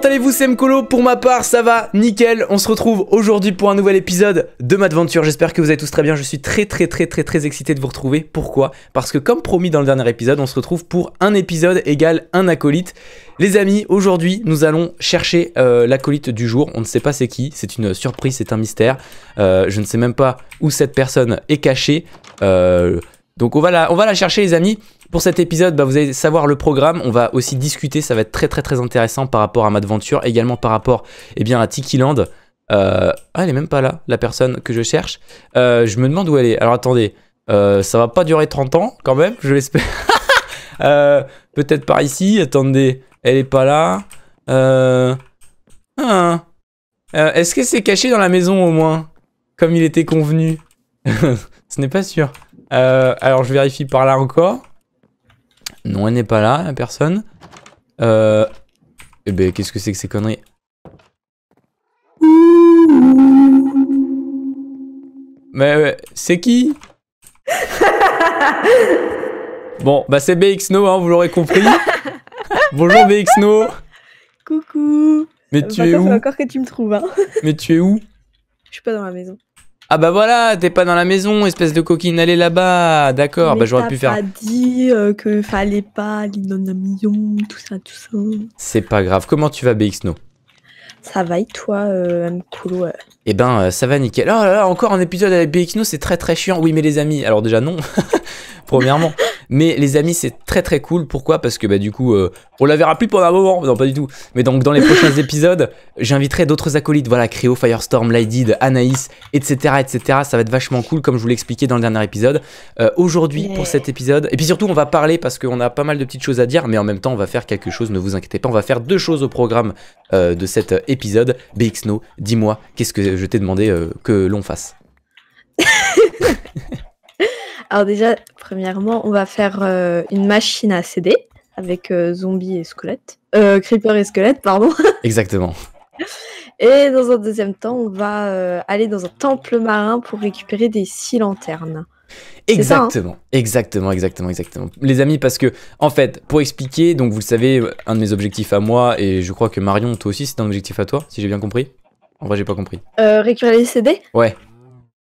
comment allez-vous C'est pour ma part ça va, nickel, on se retrouve aujourd'hui pour un nouvel épisode de Madventure, j'espère que vous allez tous très bien, je suis très très très très très excité de vous retrouver, pourquoi Parce que comme promis dans le dernier épisode, on se retrouve pour un épisode égal un acolyte. Les amis, aujourd'hui nous allons chercher euh, l'acolyte du jour, on ne sait pas c'est qui, c'est une surprise, c'est un mystère, euh, je ne sais même pas où cette personne est cachée, euh, donc on va, on va la chercher les amis, pour cet épisode, bah, vous allez savoir le programme. On va aussi discuter, ça va être très très très intéressant par rapport à Madventure, également par rapport eh bien, à Tiki Land. Euh, ah, elle est même pas là, la personne que je cherche. Euh, je me demande où elle est. Alors attendez, euh, ça va pas durer 30 ans quand même, je l'espère. Peut-être par ici, attendez, elle est pas là. Ah. Est-ce que c'est caché dans la maison au moins Comme il était convenu. Ce n'est pas sûr. alors je vérifie par là encore. Non, elle n'est pas là, la personne. Euh... Eh ben, qu'est-ce que c'est que ces conneries Mais ouais, c'est qui Bon, bah c'est BXNO, hein, vous l'aurez compris. Bonjour BXNO. Coucou. Mais bah, tu es où encore que tu me trouves. Hein. Mais tu es où Je suis pas dans la maison. Ah bah voilà, t'es pas dans la maison, espèce de coquine, allez là-bas. D'accord, bah j'aurais pu faire. T'as dit euh, que fallait pas million, tout ça, tout ça. C'est pas grave. Comment tu vas, BXNO Ça va et toi, euh, coulo. euh et eh ben euh, ça va nickel. Oh là là, encore un épisode avec BXNO, c'est très très chiant. Oui, mais les amis, alors déjà non, premièrement. Mais les amis, c'est très très cool. Pourquoi Parce que bah du coup, euh, on la verra plus pendant un moment. Non, pas du tout. Mais donc dans les prochains épisodes, j'inviterai d'autres acolytes. Voilà, Cryo, Firestorm, Lydid, Anaïs, etc., etc. Ça va être vachement cool, comme je vous l'expliquais dans le dernier épisode. Euh, aujourd'hui, pour cet épisode, et puis surtout, on va parler parce qu'on a pas mal de petites choses à dire, mais en même temps, on va faire quelque chose. Ne vous inquiétez pas, on va faire deux choses au programme de cet épisode. BXNO, dis-moi, qu'est-ce que je t'ai demandé euh, que l'on fasse Alors déjà, premièrement, on va faire euh, une machine à CD avec euh, zombies et squelettes. creeper et squelettes, pardon. Exactement. Et dans un deuxième temps, on va aller dans un temple marin pour récupérer des six lanternes. Hein exactement, exactement, exactement, exactement. Les amis, parce que, en fait, pour expliquer, donc vous le savez, un de mes objectifs à moi, et je crois que Marion, toi aussi, c'est un objectif à toi, si j'ai bien compris. En vrai, j'ai pas compris. Euh, récupérer les CD Ouais.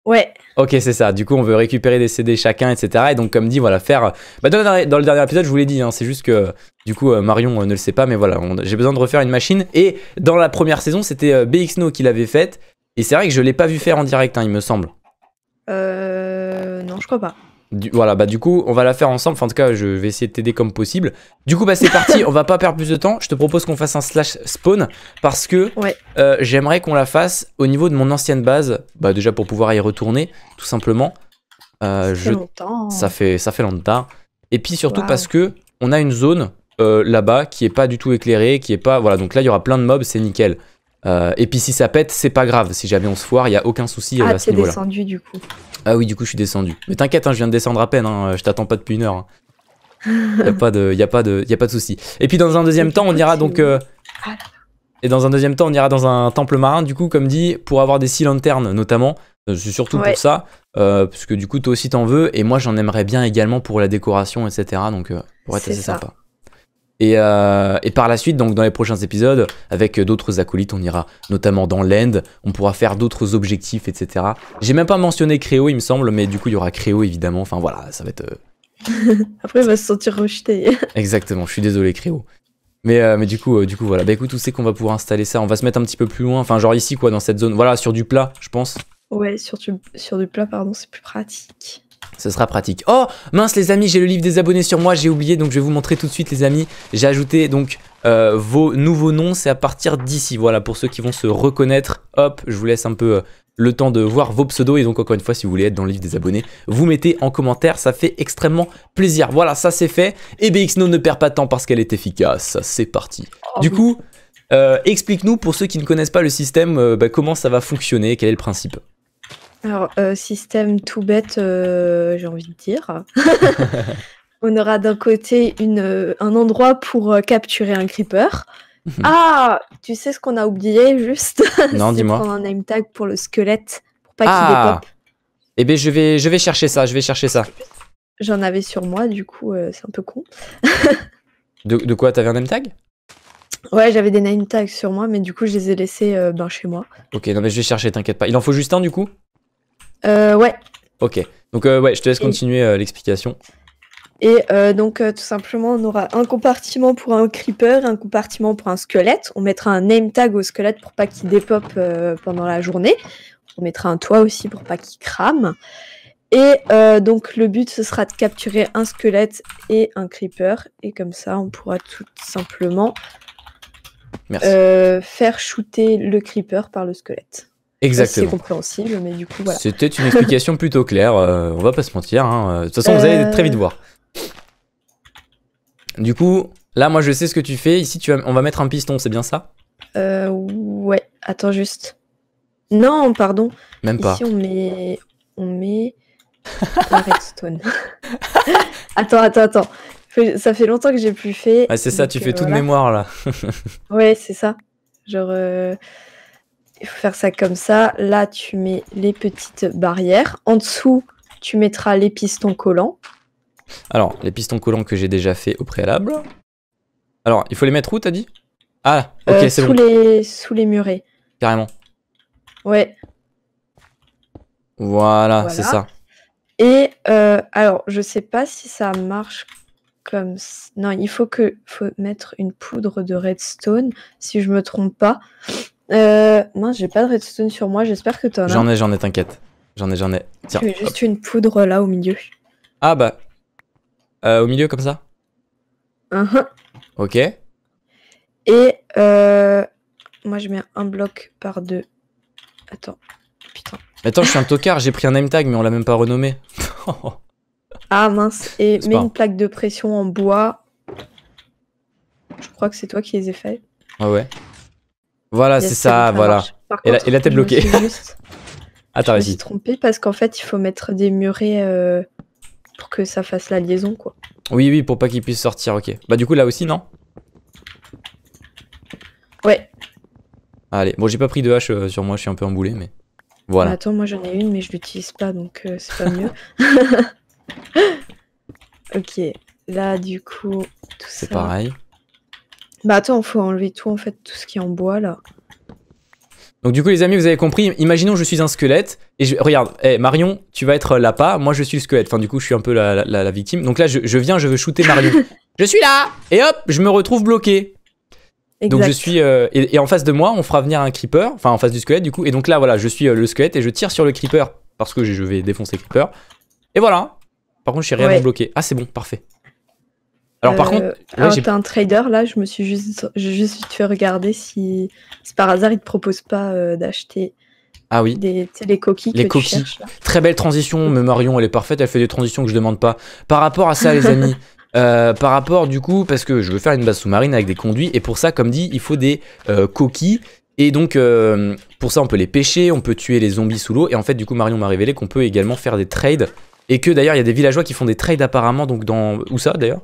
Ouais. Ok, c'est ça. Du coup, on veut récupérer des CD chacun, etc. Et donc, comme dit, voilà, faire. Euh, bah, dans, le dernier, épisode, je vous l'ai dit, hein, c'est juste que du coup, euh, Marion ne le sait pas, mais voilà, j'ai besoin de refaire une machine. Et dans la première saison, c'était BXNO qui l'avait faite. Et c'est vrai que je l'ai pas vu faire en direct, hein, il me semble. Euh. Non, je crois pas voilà, bah du coup, on va la faire ensemble. Enfin, en tout cas, je vais essayer de t'aider comme possible. Du coup, bah c'est parti. on va pas perdre plus de temps. Je te propose qu'on fasse un slash spawn parce que euh, j'aimerais qu'on la fasse au niveau de mon ancienne base. Bah déjà pour pouvoir y retourner, tout simplement. Euh, ça, je... fait longtemps. ça fait ça fait longtemps. Et puis surtout parce que on a une zone euh, là-bas qui est pas du tout éclairée, qui est pas voilà. Donc là, il y aura plein de mobs, c'est nickel. et puis si ça pète, c'est pas grave. Si jamais on se foire, il y a aucun souci ah, à ce niveau-là. descendu du coup. Ah oui, du coup, je suis descendu. Mais t'inquiète, hein, je viens de descendre à peine, hein, je t'attends pas depuis une heure. Il hein. Y a pas de, y a pas de, y a pas de souci. Et puis dans un deuxième temps, on ira donc. Euh, euh, ah et dans un deuxième temps, on ira dans un temple marin, du coup, comme dit, pour avoir des six lanternes, notamment. Euh, c'est surtout pour ça, parce que du coup, toi aussi t'en veux, et moi j'en aimerais bien également pour la décoration, etc. Donc, ça pourrait être assez sympa. Euh, et, par la suite, donc dans les prochains épisodes, avec d'autres acolytes, on ira notamment dans l'End, on pourra faire d'autres objectifs, etc. J'ai même pas mentionné Créo, il me semble, mais du coup, il y aura Créo, évidemment. Enfin voilà, ça va être... Euh, Après, il va se sentir rejeté. Exactement, je suis désolé, Créo. Mais, euh, du coup, du coup, voilà. Bah écoute, où c'est qu'on va pouvoir installer ça On va se mettre un petit peu plus loin, enfin genre ici, quoi, dans cette zone. Voilà, sur du plat, je pense. Ouais, sur du, sur du plat, pardon, c'est plus pratique. Ce sera pratique. Oh mince les amis, j'ai le livre des abonnés sur moi, j'ai oublié, donc je vais vous montrer tout de suite les amis. J'ai ajouté donc euh, vos nouveaux noms, c'est à partir d'ici, voilà, pour ceux qui vont se reconnaître. Hop, je vous laisse un peu euh, le temps de voir vos pseudos, et donc encore une fois, si vous voulez être dans le livre des abonnés, vous mettez en commentaire, ça fait extrêmement plaisir. Voilà, ça c'est fait, et BXNO ne perd pas de temps parce qu'elle est efficace, c'est parti. Oh, du coup, euh, explique-nous, pour ceux qui ne connaissent pas le système, bah, comment ça va fonctionner, quel est le principe alors, euh, système tout bête, euh, j'ai envie de dire. On aura d'un côté une, euh, un endroit pour capturer un creeper. Mhm. ah, tu sais ce qu'on a oublié juste Non, dis-moi. un name tag pour le squelette pour pas ah. Eh bien, je vais, je vais chercher ça, je vais chercher ça. J'en avais sur moi, du coup, c'est un peu con. de, de quoi T'avais un name tag Ouais, j'avais des name tags sur moi, mais du coup, je les ai laissés ben, chez moi. Ok, non, mais je vais chercher, t'inquiète pas. Il en faut juste un, du coup euh, ouais. Ok. Donc, euh, ouais, je te laisse continuer euh, l'explication. Et euh, donc, tout simplement, on aura un compartiment pour un creeper, et un compartiment pour un squelette. On mettra un name tag au squelette pour pas qu'il dépop pendant la journée. On mettra un toit aussi pour pas qu'il crame. Et donc, le but, ce sera de capturer un squelette et un creeper. Et comme ça, on pourra tout simplement faire shooter le creeper par le squelette. Exactement. C'est compréhensible, mais du coup, voilà. C'était une explication plutôt claire, euh, on va pas se mentir. Hein. De toute façon, vous allez euh. très vite voir. Du coup, là, moi, je sais ce que tu fais. Ici, tu on va mettre un piston, c'est bien ça euh, Ouais, attends juste. Non, pardon. Même pas. Ici, on met... On met... redstone. attends, attends, attends. Ça fait longtemps que j'ai plus fait. c'est ça, tu fais euh, tout de mémoire, là. ouais, c'est ça. Genre il faut faire ça comme ça. Là, tu mets les petites barrières. En dessous, tu mettras les pistons collants. Alors, les pistons collants que j'ai déjà fait au préalable. Alors, il faut les mettre où, t'as dit Ah, ok, euh, c'est bon. Les... Sous les murets. Carrément. Ouais. Voilà, c'est ça. Et euh, alors, je sais pas si ça marche comme... Non, il faut que faut mettre une poudre de redstone, si je me trompe pas. Euh, mince, j'ai pas de redstone sur moi, j'espère que t'en as. J'en ai, j'en ai, t'inquiète. J'en ai, j'en ai. Tiens. juste une poudre là au milieu. Ah bah. Euh, au milieu comme ça uh Ok. Et euh, moi je mets un bloc par deux. Attends. Putain. Attends, je suis un tocard, j'ai pris un name tag mais on l'a même pas renommé. ah mince. Et mets une plaque de pression en bois. Je crois que c'est toi qui les ai fait. Ah ouais. Voilà, c'est ça, voilà. et, là, t'es bloqué. j'ai Je me ah, trompé parce qu'en fait, il faut mettre des murets euh, pour que ça fasse la liaison, quoi. Oui, oui, pour pas qu'il puisse sortir, ok. Bah, du coup, là aussi, non Ouais. Allez, bon, j'ai pas pris de hache euh, sur moi, je suis un peu emboulé, mais voilà. Bah, attends, moi j'en ai une, mais je l'utilise pas, donc euh, c'est pas mieux. ok, là, du coup, tout C'est pareil. Bah attends, faut enlever tout en fait, tout ce qui est en bois là. Donc du coup les amis, vous avez compris, imaginons je suis un squelette, et je, regarde, hey, eh, Marion, tu vas être l'appât, moi je suis le squelette, enfin du coup je suis un peu la, victime. Donc là je, viens, je veux shooter Marion. je suis là Et hop, je me retrouve bloqué. Donc je suis... Euh, et, en face de moi, on fera venir un creeper, enfin en face du squelette du coup, et donc là voilà, je suis euh, le squelette et je tire sur le creeper, parce que je, vais défoncer le creeper. Et voilà. Par contre, je suis rien bloqué. Ah c'est bon, parfait. Alors par contre, euh, un, trader là, je me suis juste, fait regarder si, par hasard il te propose pas euh, d'acheter. Ah oui. Des, les coquilles. Les que coquilles. Très belle transition, mais Marion, elle est parfaite. Elle fait des transitions que je demande pas. Par rapport à ça, les amis. Euh, par rapport du coup, parce que je veux faire une base sous-marine avec des conduits, et pour ça, comme dit, il faut des coquilles. Et donc, pour ça, on peut les pêcher, on peut tuer les zombies sous l'eau. Et en fait, du coup, Marion m'a révélé qu'on peut également faire des trades. Et que d'ailleurs, il y a des villageois qui font des trades apparemment. Donc, dans. Où ça d'ailleurs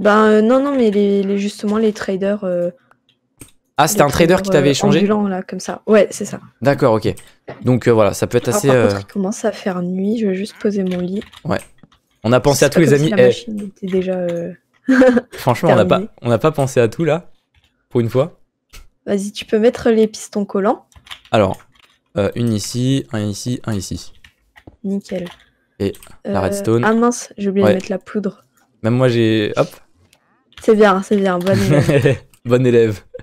bah non, non, mais les, justement, les traders. Euh, ah, c'était un trader qui t'avait euh, échangé lent là, comme ça. Ouais, c'est ça. D'accord, ok. Donc voilà, ça peut être assez. il commence à faire nuit. Je vais juste poser mon lit. Ouais On a pensé à tout les amis. La eh, machine était déjà. franchement, on n'a pas, on n'a pas pensé à tout là, pour une fois. Vas-y, tu peux mettre les pistons collants. Alors, une ici, un ici, un ici. Nickel. Et la redstone. Ah mince, j'ai oublié de mettre la poudre. Même moi, j'ai. Hop, c'est bien, c'est bien, bonne élève. bonne élève. Et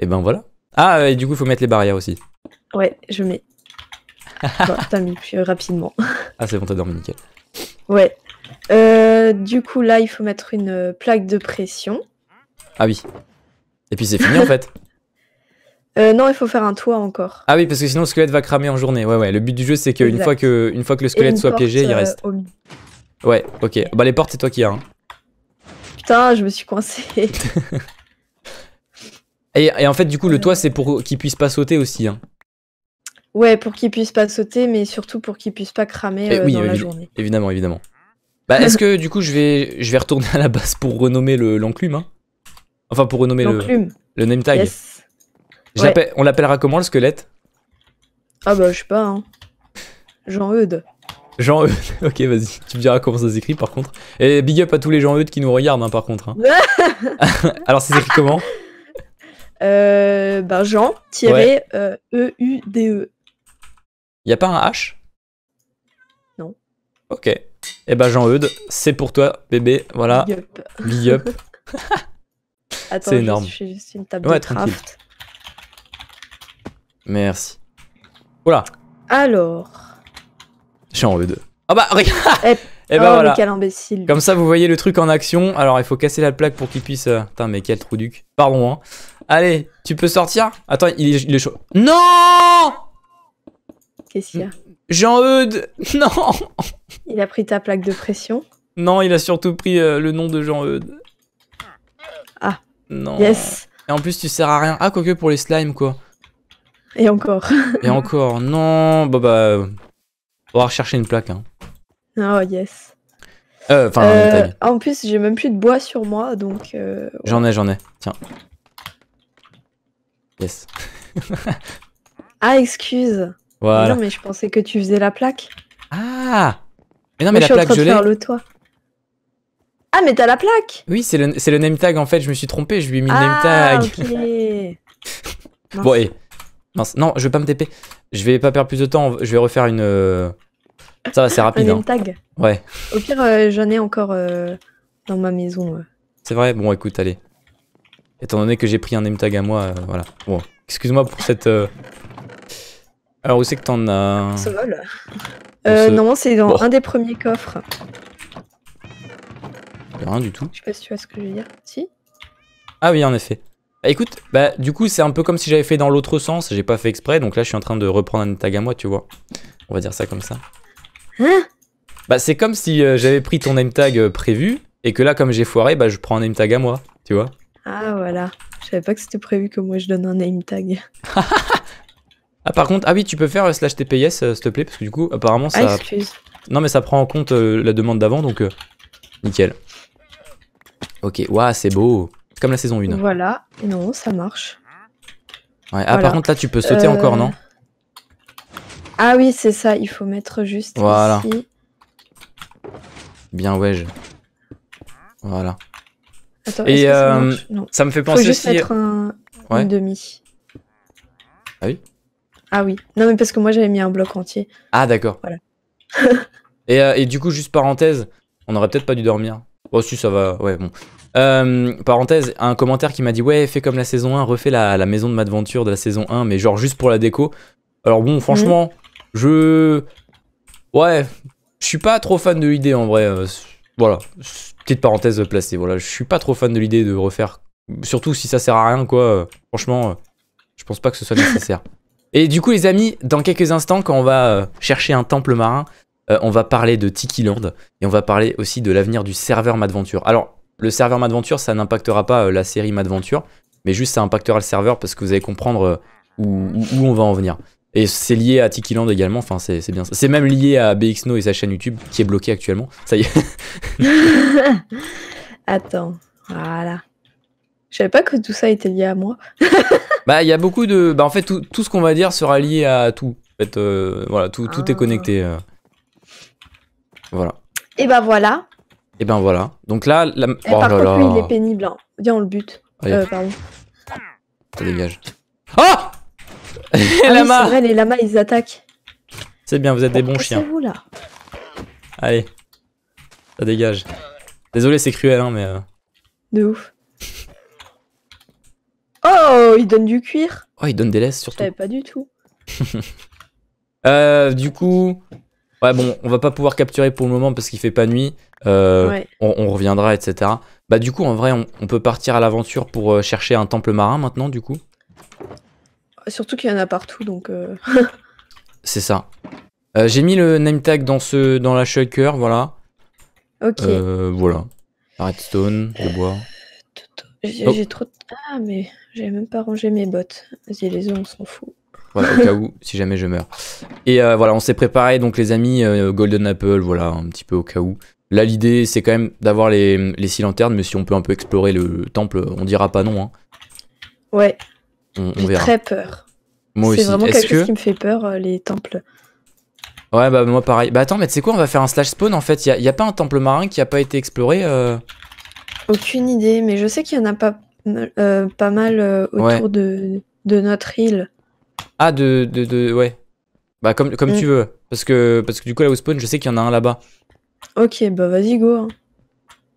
eh ben voilà. Ah, euh, et du coup, il faut mettre les barrières aussi. Ouais, je mets. t'as mis plus rapidement. ah, c'est bon, t'as dormi nickel. Ouais. Euh, du coup, là, il faut mettre une plaque de pression. Ah oui. Et puis c'est fini en fait. Euh, non, il faut faire un toit encore. Ah oui, parce que sinon le squelette va cramer en journée. Ouais, ouais. Le but du jeu, c'est qu'une fois que, une fois que le squelette soit piégé, il reste. Ouais, ok. Bah les portes, c'est toi qui as. Hein putain, je me suis coincé. et, en fait, du coup, le toit, c'est pour qu'il puisse pas sauter aussi. Hein. Ouais, pour qu'il puisse pas sauter, mais surtout pour qu'il puisse pas cramer eh euh, la journée. Évidemment, évidemment. Bah, est-ce que du coup, je vais, je vais retourner à la base pour renommer l'enclume hein Enfin, pour renommer le, le name tag. On l'appellera comment le squelette Ah bah, je sais pas. Hein. Jean-Eude. Jean eude ok vas-y, tu me diras comment ça s'écrit par contre. Et big up à tous les Jean Eudes qui nous regardent hein, par contre. Hein. Alors c'est écrit comment euh, ben Jean euh, E U D E. Y a pas un H Non. Ok. Et eh ben Jean eude c'est pour toi bébé, voilà. Big up. c'est énorme. Je juste une table de Merci. Voilà. Alors suis en 2. Ah bah regarde Et, eh, eh bah, oh, voilà. quel imbécile. Comme ça, vous voyez le truc en action. Alors, il faut casser la plaque pour qu'il puisse. Euh, putain, mais quel trou duc. Pardon, hein. Allez, tu peux sortir Attends, il est, chaud. Non Qu'est-ce qu'il y a jean eude Non Il a pris ta plaque de pression Non, il a surtout pris euh, le nom de jean eude Ah. Non. Yes. Et en plus, tu sers à rien. Ah, quoique pour les slimes, quoi. Et encore. Et encore. Non. Bah, bah. On va rechercher une plaque. Hein. Oh yes. Euh, euh en plus, j'ai même plus de bois sur moi, donc. Euh, j'en ai, j'en ai. Tiens. Yes. ah, excuse. non, mais je pensais que tu faisais la plaque. Ah. Mais non, mais la je suis plaque, faire le toit. Ah, mais t'as la plaque. Oui, c'est le, le name tag en fait. Je me suis trompé. Je lui ai mis le name ah, tag. ok. bon et. Non, non, je vais pas me TP. Je vais pas perdre plus de temps. Je vais refaire une euh, ça va, c'est rapide. Un hein. tag. Ouais. Au pire, euh, j'en ai encore euh, dans ma maison. Euh. C'est vrai Bon, écoute, allez. Étant donné que j'ai pris un mtag à moi, voilà. Bon, excuse-moi pour cette... Alors, où c'est que t'en as... Ce Non, c'est dans un des premiers coffres. Rien du tout. Je sais pas si tu vois ce que je veux dire. Si Ah oui, en effet. Bah écoute, bah du coup, c'est un peu comme si j'avais fait dans l'autre sens. J'ai pas fait exprès, donc là, je suis en train de reprendre un tag à moi, tu vois. On va dire ça comme ça. Hein Bah, c'est comme si euh, j'avais pris ton name tag euh, prévu et que là, comme j'ai foiré, bah, je prends un name tag à moi, tu vois. Ah, voilà. Je savais pas que c'était prévu que moi je donne un name tag. ah, par contre, ah oui, tu peux faire euh, slash TPS, s'il te plaît, parce que du coup, apparemment, ça. Ah, excuse. Non, mais ça prend en compte la demande d'avant, donc nickel. Ok, waouh, c'est beau. Comme la saison 1. Voilà, non, ça marche. Ouais. Ah, par contre, là, tu peux sauter encore, non ah oui, c'est ça, il faut mettre juste voilà. ici. Bien je Voilà. Attends, Et euh, ça, me fait penser faut juste mettre un... demi. Ah oui Ah oui. Non, mais parce que moi, j'avais mis un bloc entier. Ah, d'accord. Voilà. et, euh, et, du coup, juste parenthèse, on aurait peut-être pas dû dormir. Oh, si, ça va. Ouais, bon. Euh, parenthèse, un commentaire qui m'a dit Ouais, fais comme la saison 1, refais la, maison de Madventure de la saison 1, mais genre juste pour la déco. Alors bon, mhm. franchement, je... Ouais, je suis pas trop fan de l'idée en vrai. Euh, voilà, petite parenthèse placée. Voilà, je suis pas trop fan de l'idée de refaire. Surtout si ça sert à rien, quoi. Euh, franchement, euh, je pense pas que ce soit nécessaire. Et du coup, les amis, dans quelques instants, quand on va chercher un temple marin, on va parler de Tiki Land et on va parler aussi de l'avenir du serveur Madventure. Alors, le serveur Madventure, ça n'impactera pas la série Madventure, mais juste ça impactera le serveur parce que vous allez comprendre où, on va en venir. Et c'est lié à Tiki Land également, enfin c'est bien ça. C'est même lié à BXNO et sa chaîne YouTube qui est bloquée actuellement. Ça y est. Attends, voilà. Je savais pas que tout ça était lié à moi. bah il y a beaucoup de... Bah en fait tout, ce qu'on va dire sera lié à tout. En fait euh, voilà, tout, est ah. connecté. Euh. Voilà. Et ben voilà. Et ben voilà. Donc là... La... par oh contre lui il est pénible. Hein. Viens on le bute. Euh, pardon. Ça dégage. Ah Ah vrai, les lamas, ils attaquent. C'est bien, vous êtes des bons chiens. Vous, là Allez, ça dégage. Désolé, c'est cruel, hein, mais... Euh. De ouf. oh, il donne du cuir Oh, il donne des laisses, surtout. pas du tout. Euh, du coup... Ouais, bon, on va pas pouvoir capturer pour le moment parce qu'il fait pas nuit. Euh, on, reviendra, etc. Bah, du coup, en vrai, on peut partir à l'aventure pour chercher un temple marin maintenant, du coup Surtout qu'il y en a partout, donc. Euh. c'est ça. Euh, j'ai mis le name tag dans, ce, dans la shulker, voilà. Ok. Euh, voilà. Redstone, le bois. J'ai oh. trop. Ah, mais j'ai même pas rangé mes bottes. Vas-y, les oeufs, on s'en fout. Voilà, au cas où, si jamais je meurs. Et voilà, on s'est préparé, donc les amis, Golden Apple, voilà, un petit peu au cas où. Là, l'idée, c'est quand même d'avoir les, les six lanternes, mais si on peut un peu explorer le temple, on dira pas non. Hein. Ouais, on, très peur. Moi C'est vraiment quelque chose qui me fait peur, euh, les temples. Ouais, bah moi pareil. Bah attends, mais tu sais quoi, on va faire un slash spawn en fait. Il y a, pas un temple marin qui a pas été exploré euh Aucune idée, mais je sais qu'il y en a pas, euh, pas mal autour de, de, notre île. Ah, de. de, ouais. Bah comme, comme tu mm. veux. Parce que, parce que du coup, là où spawn, je sais qu'il y en a un là-bas. Ok, bah vas-y, go. Hein.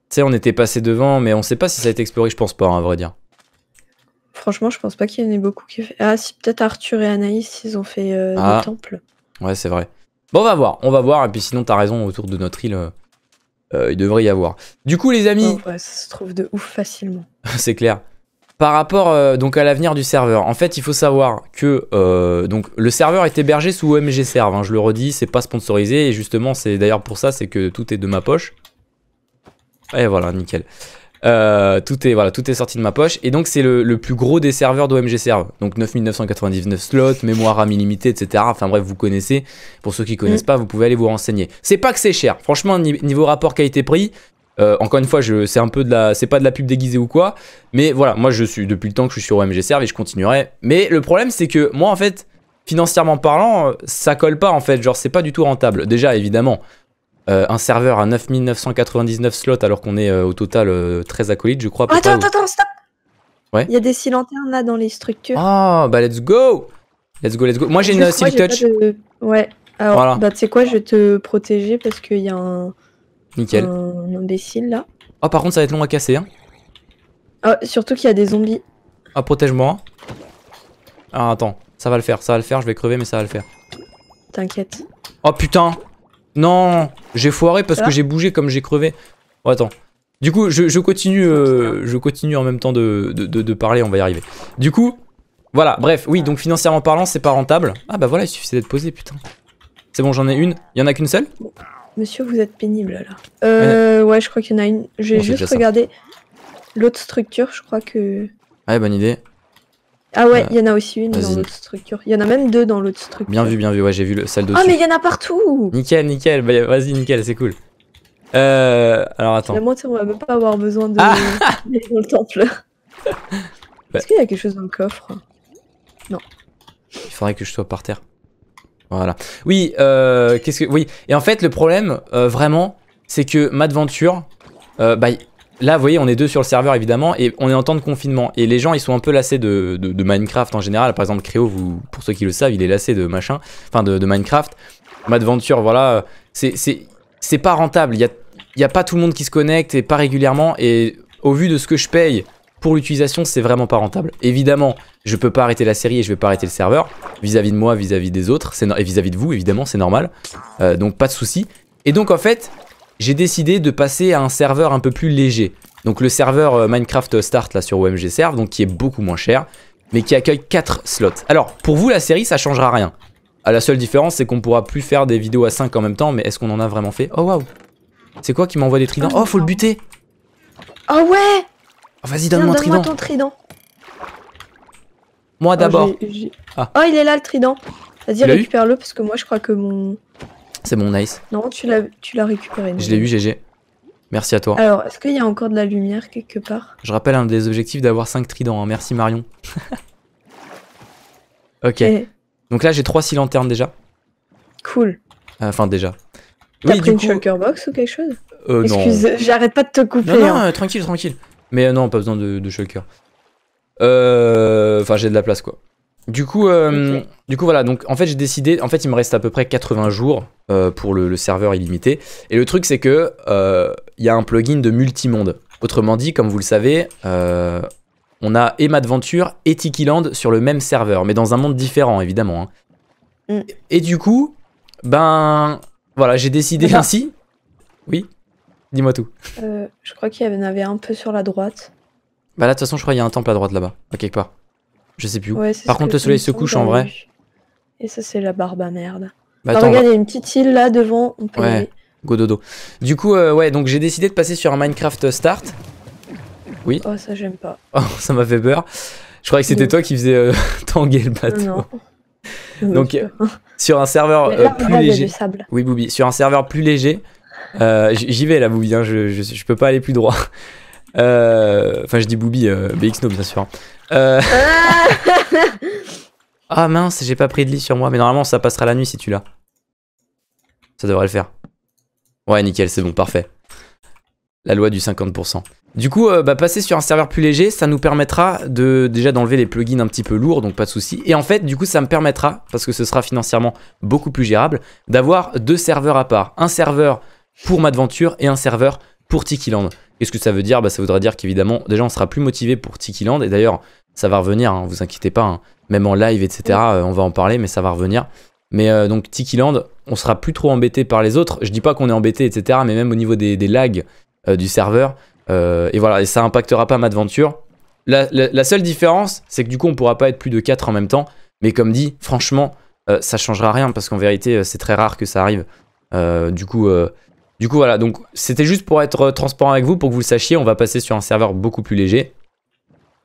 Tu sais, on était passé devant, mais on sait pas si ça a été exploré, je pense pas, hein, à vrai dire. Franchement, je pense pas qu'il y en ait beaucoup qui Ah, si peut-être Arthur et Anaïs, ils ont fait le euh, ah. temple. Ouais, c'est vrai. Bon, on va voir, on va voir. Et puis sinon, t'as raison, autour de notre île, euh, euh, il devrait y avoir. Du coup, les amis. Oh, ouais, ça se trouve de ouf facilement. c'est clair. Par rapport donc à l'avenir du serveur, en fait, il faut savoir que donc le serveur est hébergé sous OMG Serve. Hein, je le redis, c'est pas sponsorisé et justement, c'est d'ailleurs pour ça, c'est que tout est de ma poche. Et voilà, nickel. Euh, tout est voilà, tout est sorti de ma poche et donc c'est le, le, plus gros des serveurs d'OMG Serve. Donc 9999 slots, mémoire RAM illimitée, etc. Enfin bref, vous connaissez. Pour ceux qui connaissent mm. pas, vous pouvez aller vous renseigner. C'est pas que c'est cher. Franchement, niveau rapport qualité-prix, euh, encore une fois, c'est un peu de la, c'est pas de la pub déguisée ou quoi, mais voilà, moi je suis depuis le temps que je suis sur OMG Serve et je continuerai. Mais le problème c'est que moi en fait, financièrement parlant, euh, ça colle pas en fait, genre c'est pas du tout rentable. Déjà évidemment, euh, un serveur à 9999 slots alors qu'on est euh, au total 13 euh, acolytes, je crois. Attends, attends, stop Ouais. Il y a des silenternes là dans les structures. Ah, oh, bah let's go Let's go, let's go. Moi j'ai une silk touch. Ouais, alors bah tu sais quoi, je vais te protéger parce qu'il y a un. Nickel. Un imbécile là. oh, par contre, ça va être long à casser. Hein. Oh surtout qu'il y a des zombies. Ah, protège-moi. Ah, attends, ça va le faire, ça va le faire, je vais crever, mais ça va le faire. T'inquiète. Oh putain non, j'ai foiré parce que j'ai bougé comme j'ai crevé. Bon, oh, attends. Du coup, je, continue, euh, je continue en même temps de, parler, on va y arriver. Du coup, voilà, bref, oui, donc financièrement parlant, c'est pas rentable. Ah bah voilà, il suffisait d'être posé, putain. C'est bon, j'en ai une. Il y en a qu'une seule Monsieur, vous êtes pénible là. Euh, ouais, je crois qu'il y en a une. J'ai juste regardé l'autre structure, je crois que. Ouais, bonne idée. Ah ouais, euh, il y en a aussi une dans l'autre structure. Il y en a même deux dans l'autre structure. Bien vu, bien vu. Ouais, j'ai vu le celle de. Ah, mais il y en a partout Nickel, nickel. Bah, vas-y, nickel, c'est cool. Euh, alors attends. Finalement, on va même pas avoir besoin de. Ah dans le temple. Est-ce qu'il y a quelque chose dans le coffre Non. Il faudrait que je sois par terre. Voilà. Oui, euh, qu'est-ce que. Oui, et en fait, le problème, euh, vraiment, c'est que Madventure, euh, bah, Là, vous voyez, on est deux sur le serveur évidemment et on est en temps de confinement. Et les gens, ils sont un peu lassés de, de, Minecraft en général. Par exemple, Créo, vous, pour ceux qui le savent, il est lassé de machin, enfin de, Minecraft. Madventure, voilà, c'est pas rentable. Il n'y a, y a pas tout le monde qui se connecte et pas régulièrement. Et au vu de ce que je paye pour l'utilisation, c'est vraiment pas rentable. Évidemment, je peux pas arrêter la série et je vais pas arrêter le serveur. Vis-à-vis de moi, vis-à-vis des autres, c'est et vis-à-vis de vous, évidemment, c'est normal. Euh, donc pas de souci. Et donc en fait, j'ai décidé de passer à un serveur un peu plus léger. Donc le serveur euh, Minecraft Start là sur OMG Serve, donc qui est beaucoup moins cher, mais qui accueille 4 slots. Alors, pour vous, la série, ça changera rien. À ah, la seule différence, c'est qu'on pourra plus faire des vidéos à 5 en même temps, mais est-ce qu'on en a vraiment fait Oh waouh C'est quoi qui m'envoie des tridents Oh, faut le buter Oh ouais oh, Vas-y, donne-moi trident. Moi ton trident. Moi d'abord. Ah, oh, il est là le trident. Vas-y, récupère-le parce que moi je crois que mon. C'est bon, nice. Non, tu l'as, tu l'as récupéré. Je l'ai eu, GG. Merci à toi. Alors, est-ce qu'il y a encore de la lumière quelque part Je rappelle un des objectifs d'avoir 5 tridents. Hein. Merci Marion. ok. Donc là, j'ai 3 6 lanternes déjà. Cool. Euh, enfin, déjà. T'as pris une shulker box ou quelque chose euh, Excuse, j'arrête pas de te couper. Non, non, hein. euh, tranquille, tranquille. Mais euh, non, pas besoin de, de Euh Enfin, j'ai de la place quoi. Du coup, euh, du coup, voilà. Donc, en fait, j'ai décidé. En fait, il me reste à peu près 80 jours euh, pour le, serveur illimité. Et le truc, c'est que euh, il y a un plugin de multimonde. Autrement dit, comme vous le savez, on a Emadventure et land sur le même serveur, mais dans un monde différent, évidemment. Hein. Mm. Et, du coup, ben voilà, j'ai décidé ainsi. Oui, dis-moi tout. je crois qu'il y en avait un peu sur la droite. Bah là, de toute façon, je crois qu'il y a un temple à droite là-bas, à quelque part. Je sais plus Par contre, le soleil se couche en vrai. Et ça, c'est la barbe à merde. Bah, regarde, il y a une petite île là devant. ouais, go dodo. Du coup, euh, ouais, donc j'ai décidé de passer sur un Minecraft Start. Oui. Oh, ça, j'aime pas. Oh, ça m'a fait peur. Je croyais que c'était mm. toi qui faisais euh, tanguer le bateau. Non. donc, euh, sur un serveur plus léger. Oui, Boubi. Sur un serveur plus léger. J'y vais là, Boubi. Hein. je, peux pas aller plus droit. Enfin, je dis Boubi, BXNO, bien sûr. Euh. ah mince, j'ai pas pris de lit sur moi. Mais normalement, ça passera la nuit si tu l'as. Ça devrait le faire. Ouais, nickel, c'est bon, parfait. La loi du 50%. Du coup, euh, bah, passer sur un serveur plus léger, ça nous permettra de déjà d'enlever les plugins un petit peu lourds, donc pas de souci. Et en fait, du coup, ça me permettra, parce que ce sera financièrement beaucoup plus gérable, d'avoir deux serveurs à part. Un serveur pour Madventure et un serveur pour Tikiland. Qu'est-ce que ça veut dire bah, Ça voudra dire qu'évidemment, déjà, on sera plus motivé pour Tiki Land. Et d'ailleurs, ça va revenir, hein, vous inquiétez pas. Hein. Même en live, etc., euh, on va en parler, mais ça va revenir. Mais euh, donc, Tiki Land, on sera plus trop embêté par les autres. Je dis pas qu'on est embêté, etc., mais même au niveau des, lags euh, du serveur. et voilà, et ça impactera pas ma La, la, seule différence, c'est que du coup, on pourra pas être plus de 4 en même temps. Mais comme dit, franchement, ça changera rien parce qu'en vérité, c'est très rare que ça arrive. du coup, du coup, voilà, donc c'était juste pour être euh, transparent avec vous, pour que vous le sachiez, on va passer sur un serveur beaucoup plus léger,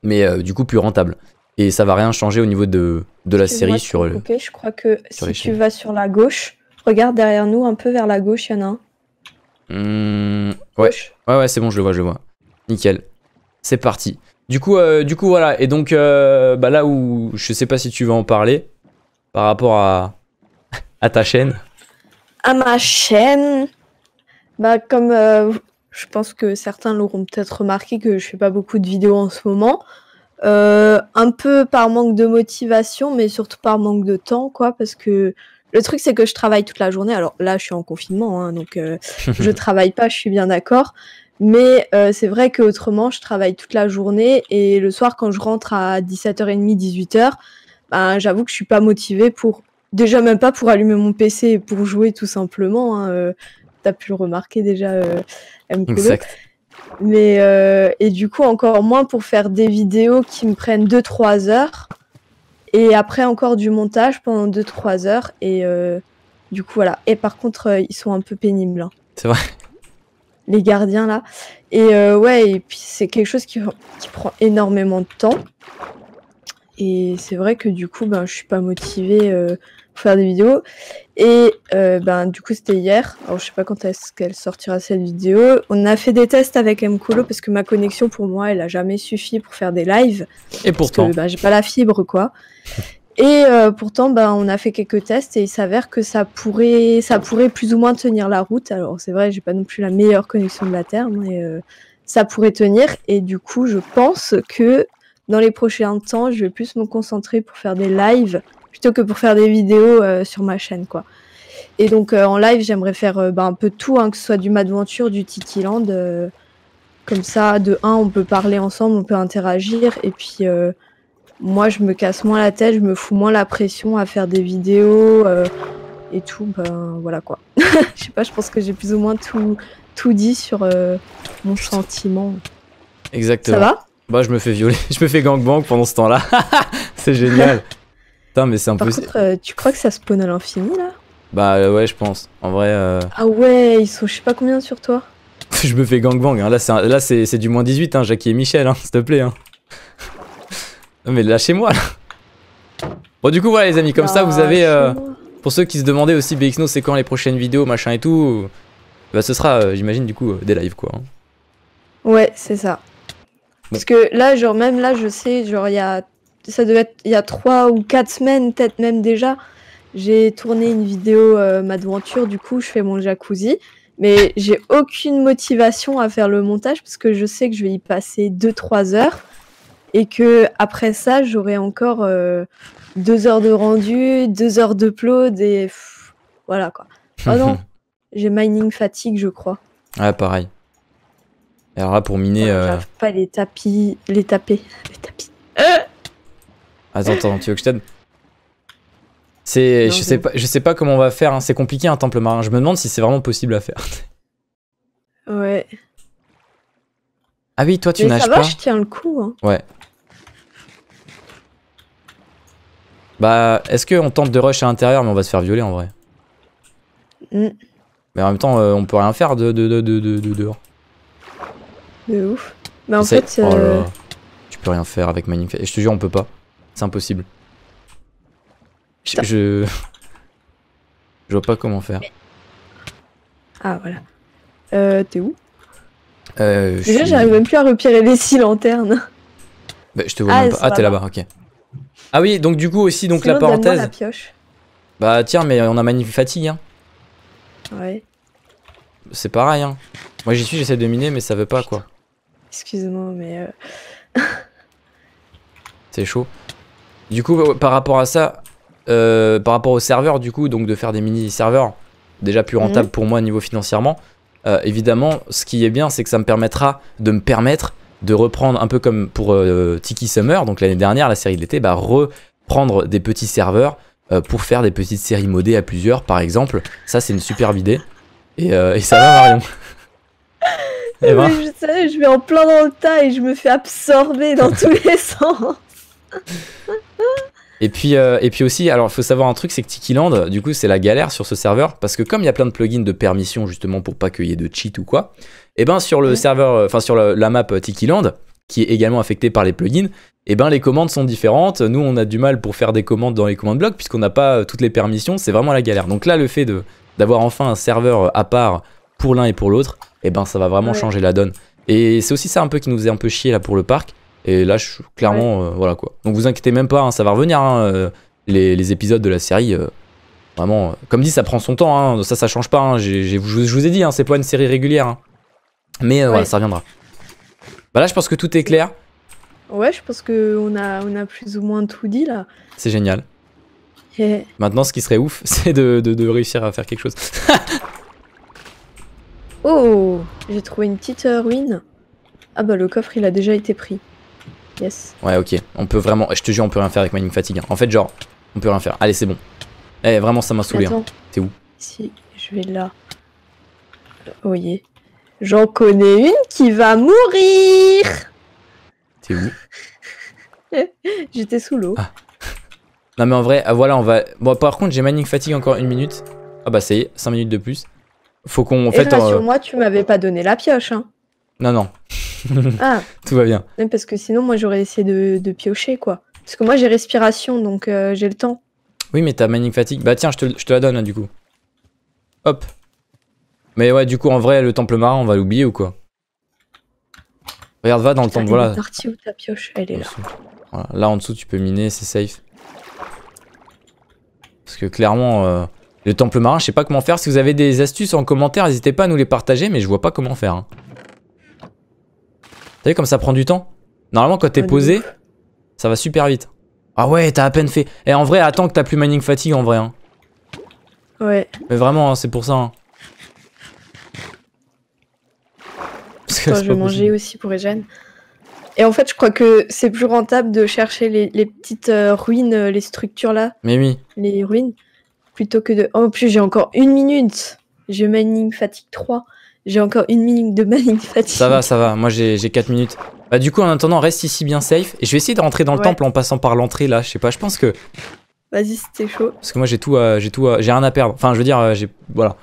mais euh, du coup plus rentable. Et ça va rien changer au niveau de, la série sur le. Euh, ok, je crois que si tu vas sur la gauche, regarde derrière nous, un peu vers la gauche, il y en a un. Mmh, ouais. ouais, ouais, c'est bon, je le vois, je le vois. Nickel. C'est parti. Du coup, du coup, voilà. Et donc, bah là où je sais pas si tu veux en parler par rapport à, à ta chaîne. À ma chaîne. Bah, comme euh, je pense que certains l'auront peut-être remarqué que je fais pas beaucoup de vidéos en ce moment. Euh, un peu par manque de motivation, mais surtout par manque de temps, quoi, parce que le truc c'est que je travaille toute la journée. Alors là, je suis en confinement, hein, donc euh, je travaille pas, je suis bien d'accord. Mais c'est vrai qu'autrement, je travaille toute la journée et le soir, quand je rentre à 17h30, 18h, bah, j'avoue que je suis pas motivée pour déjà même pas pour allumer mon PC et pour jouer tout simplement. Hein, tu as pu le remarquer déjà, euh, Mais, euh, et du coup, encore moins pour faire des vidéos qui me prennent 2-3 heures. Et après, encore du montage pendant 2-3 heures. Et euh, du coup, voilà. Et par contre, euh, ils sont un peu pénibles. Hein. C'est vrai. Les gardiens, là. Et ouais, et puis c'est quelque chose qui, qui prend énormément de temps. Et c'est vrai que du coup, ben, je suis pas motivée euh, pour faire des vidéos. Et euh, ben, du coup, c'était hier. Alors, je sais pas quand est-ce qu'elle sortira cette vidéo. On a fait des tests avec Mkolo parce que ma connexion, pour moi, elle a jamais suffi pour faire des lives. Et pourtant. ben, j'ai pas la fibre, quoi. Et euh, pourtant, ben, on a fait quelques tests et il s'avère que ça pourrait, ça pourrait plus ou moins tenir la route. Alors, c'est vrai, j'ai pas non plus la meilleure connexion de la Terre, mais ça pourrait tenir. Et du coup, je pense que dans les prochains temps, je vais plus me concentrer pour faire des lives plutôt que pour faire des vidéos euh, sur ma chaîne, quoi. Et donc euh, en live, j'aimerais faire euh, bah, un peu tout, hein, que ce soit du Madventure, du Land. comme ça, de un, on peut parler ensemble, on peut interagir. Et puis moi, je me casse moins la tête, je me fous moins la pression à faire des vidéos et tout. Ben voilà quoi. Je sais pas, je pense que j'ai plus ou moins tout, tout dit sur mon sentiment. Exactement. Ça va bah, je me fais violer, je me fais gangbang pendant ce temps-là. c'est génial. Putain, mais c'est un euh, tu crois que ça spawn à l'infini là Bah euh, ouais, je pense. En vrai. Euh, ah ouais, ils sont je sais pas combien sur toi. je me fais gangbang. Hein. Là, c'est du moins 18, hein, Jackie et Michel, hein, s'il te plaît. Hein. mais lâchez-moi là. Bon, du coup, voilà les amis, comme ça, vous avez. Pour ceux qui se demandaient aussi, BXNO, c'est quand les prochaines vidéos, machin et tout. Bah, ce sera, j'imagine, du coup, des lives quoi. Ouais, c'est ça. Parce que là, genre, même là, je sais, genre, il y a, ça devait être, il y a trois ou quatre semaines, peut-être même déjà, j'ai tourné une vidéo euh, ma devanture, du coup, je fais mon jacuzzi, mais j'ai aucune motivation à faire le montage parce que je sais que je vais y passer deux, trois heures et que après ça, j'aurai encore euh, deux heures de rendu, deux heures d'upload et voilà quoi. Ah non, j'ai mining fatigue, je crois. Ouais, ah, pareil alors là, pour miner. Euh... pas les tapis. Les taper. Les tapis. Euh attends, attends, tu veux que je t'aide C'est. Je sais pas. Je sais pas comment on va faire. Hein. C'est compliqué un temple marin. Je me demande si c'est vraiment possible à faire. ouais. Ah oui, toi tu n'as pas. ça va, je tiens le coup. Hein. Ouais. Bah, est-ce qu'on tente de rush à l'intérieur, mais on va se faire violer en vrai. Mm. Mais en même temps, euh, on peut rien faire de, de, de, de, de dehors. De ouf. Mais bah, en fait. Oh euh, Tu peux rien faire avec Manifest... je te jure, on peut pas. C'est impossible. Je, je. vois pas comment faire. Ah voilà. Euh, t'es où euh, Déjà, suis... j'arrive même plus à repérer les six lanternes. Bah, je te vois ah, même pas. Ah, t'es là-bas, ok. Ah oui, donc du coup aussi, donc la parenthèse. La pioche. Bah tiens, mais on a magnifique fatigue. Hein. Ouais. C'est pareil. Hein. Moi j'y suis, j'essaie de miner, mais ça veut pas quoi excusez moi mais. Euh, c'est chaud. Du coup, par rapport à ça, euh, par rapport aux serveurs, du coup, donc de faire des mini-serveurs, déjà plus mhm. rentable pour moi au niveau financièrement, euh, évidemment, ce qui est bien, c'est que ça me permettra de me permettre de reprendre un peu comme pour Tiki Summer, donc l'année dernière, la série de l'été, bah, reprendre des petits serveurs pour faire des petites séries modées à plusieurs, par exemple. Ça, c'est une superbe idée. Et, et ça va, Marion eh ben. je, vais en plein dans le tas et je me fais absorber dans tous les sens. Et puis, euh, et puis aussi, alors il faut savoir un truc, c'est que Tiki Land, du coup, c'est la galère sur ce serveur, parce que comme il y a plein de plugins de permission justement pour pas qu'il y ait de cheat ou quoi, et eh ben sur le serveur, euh, enfin sur la, map euh, Tiki Land, qui est également affectée par les plugins, et eh ben les commandes sont différentes. Nous, on a du mal pour faire des commandes dans les commandes blocs, puisqu'on n'a pas toutes les permissions, c'est vraiment la galère. Donc là, le fait d'avoir enfin un serveur à part pour l'un et pour l'autre, et eh ben ça va vraiment changer la donne. Et c'est aussi ça un peu qui nous faisait un peu chier là pour le parc. Et là, clairement, euh, voilà quoi. Donc vous inquiétez même pas, hein, ça va revenir. Hein, euh, les, épisodes de la série, euh, vraiment, comme dit, ça prend son temps. Hein. ça, ça change pas. je, vous ai dit, c'est pas une série régulière. Mais voilà, ça reviendra. Bah là, je pense que tout est clair. Ouais, je pense que on a, on a plus ou moins tout dit là. C'est génial. Maintenant, ce qui serait ouf, c'est de réussir à faire quelque chose. Oh J'ai trouvé une petite euh, ruine. Ah bah le coffre il a déjà été pris. Yes. Ouais ok, on peut vraiment... Je te jure on peut rien faire avec Mining Fatigue. Hein. En fait genre, on peut rien faire. Allez c'est bon. Eh vraiment ça m'a saoulé. Hein. T'es où Si, je vais là. Voyez. Oh, J'en connais une qui va mourir T'es où J'étais sous l'eau. Ah. Non mais en vrai, ah, voilà on va... Bon par contre j'ai Mining Fatigue encore une minute. Ah bah ça y est, 5 minutes de plus. Faut qu'on. En fait, moi tu m'avais pas donné la pioche. Hein. Non, non. ah. Tout va bien. Même parce que sinon, moi, j'aurais essayé de, piocher, quoi. Parce que moi, j'ai respiration, donc euh, j'ai le temps. Oui, mais t'as manique fatigue. Bah tiens, je te, la donne, hein, du coup. Hop. Mais ouais, du coup, en vrai, le temple marin, on va l'oublier ou quoi Regarde, va dans le temple, voilà. où ta pioche Elle est là. Là, en dessous, tu peux miner, c'est safe. Parce que clairement... Euh, le temple marin, je sais pas comment faire. Si vous avez des astuces en commentaire, n'hésitez pas à nous les partager, mais je vois pas comment faire. Hein. Vous comme ça prend du temps Normalement, quand t'es posé, ça va super vite. Ah ouais, t'as à peine fait. Et eh, en vrai, attends que t'as plus mining fatigue en vrai. Hein. Ouais. Mais vraiment, hein, c'est pour ça. Hein. je vais manger aussi pour Eugène. Et en fait, je crois que c'est plus rentable de chercher les, petites euh, ruines, euh, les structures là. Mais oui. Les ruines plutôt que de. En plus, j'ai encore une minute. j'ai Manning Fatigue 3. J'ai encore une minute de Manning Fatigue. Ça va, ça va. Moi, j'ai 4 minutes. Bah, du coup, en attendant, reste ici bien safe. Et je vais essayer de rentrer dans le temple en passant par l'entrée là. Je sais pas, je pense que. Vas-y, c'était chaud. Parce que moi, j'ai tout. Euh, j'ai tout. Euh, j'ai rien à perdre. Enfin, je veux dire, euh, j'ai. Voilà.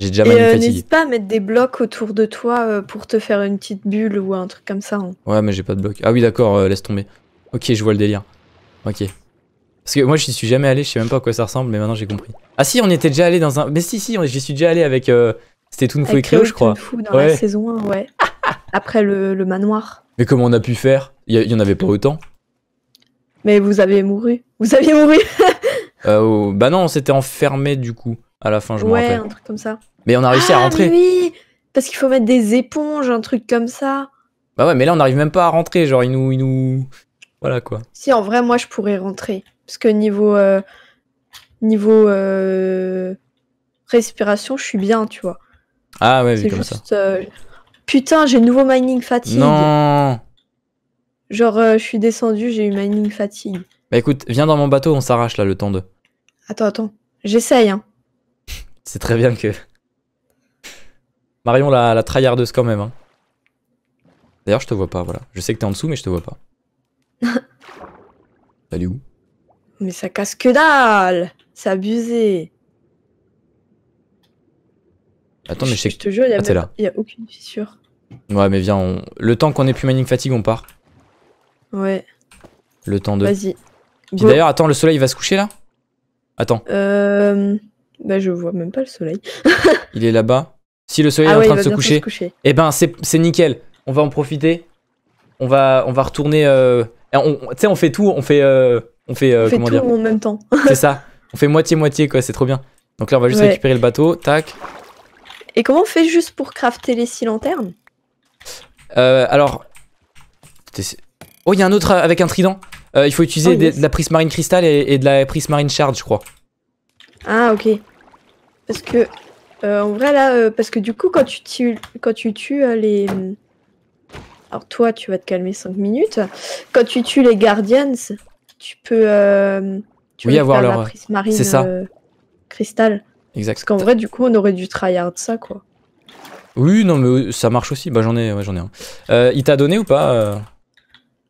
J'ai déjà Manning N'hésite pas à mettre des blocs autour de toi pour te faire une petite bulle ou un truc comme ça. Hein. Ouais, mais j'ai pas de bloc. Ah oui, d'accord, laisse tomber. Ok, je vois le délire. Ok. Parce que moi j'y suis jamais allé, je sais même pas à quoi ça ressemble, mais maintenant j'ai compris. Ah si, on était déjà allé dans un... Mais si, si, j'y suis déjà allé avec... Euh... C'était Toonfou et Creo, je crois. dans la saison 1, ouais. Après le, manoir. Mais comment on a pu faire Il y, en avait pas autant. Mais vous avez mouru. Vous aviez mouru euh, oh, Bah non, on s'était enfermé du coup, à la fin, je me rappelle. Ouais, un truc comme ça. Mais on a réussi à ah, rentrer. oui Parce qu'il faut mettre des éponges, un truc comme ça. Bah ouais, mais là on n'arrive même pas à rentrer, genre il nous... Il nous... Voilà quoi. Si en vrai, moi je pourrais rentrer. Parce que niveau, euh, niveau euh, respiration, je suis bien, tu vois. Ah ouais, oui. comme juste, ça. Euh, putain, j'ai nouveau mining fatigue. Non Genre, je suis descendu, j'ai eu mining fatigue. Bah écoute, viens dans mon bateau, on s'arrache là, le temps de. Attends, attends. J'essaye, hein. C'est très bien que. Marion, la, la tryhardeuse quand même. Hein. D'ailleurs, je te vois pas, voilà. Je sais que t'es en dessous, mais je te vois pas. Salut où mais ça casse que dalle C'est abusé Attends, mais je, sais que... Je te jure, il n'y ah, a, aucune fissure. Ouais, mais viens, le temps qu'on ait plus mining Fatigue, on part. Ouais. Le temps de... Vas-y. D'ailleurs, attends, le soleil va se coucher, là Attends. Euh... Bah, je vois même pas le soleil. il est là-bas Si, le soleil ah est en train de se coucher. Eh ben, c'est nickel. On va en profiter. On va, on va retourner... Euh, tu sais, on fait tout, on fait... Euh on fait, euh, en même temps. c'est ça. On fait moitié moitié quoi, c'est trop bien. Donc là, on va juste récupérer le bateau, tac. Et comment on fait juste pour crafter les six lanternes euh, Alors, oh, il y a un autre avec un trident. Euh, il faut utiliser oh, de la marine cristal et, et, de la prise marine shard, je crois. Ah ok. Parce que euh, en vrai là, parce que du coup quand tu tues, quand tu tues les, alors toi tu vas te calmer 5 minutes. Quand tu tues les guardians, tu peux, euh, tu avoir leur... la euh, c'est ça. Euh, cristal. Exact. Parce qu'en vrai, du coup, on aurait dû tryhard ça, quoi. Oui, non, mais ça marche aussi. Bah, j'en ai, j'en ai un. il t'a donné ou pas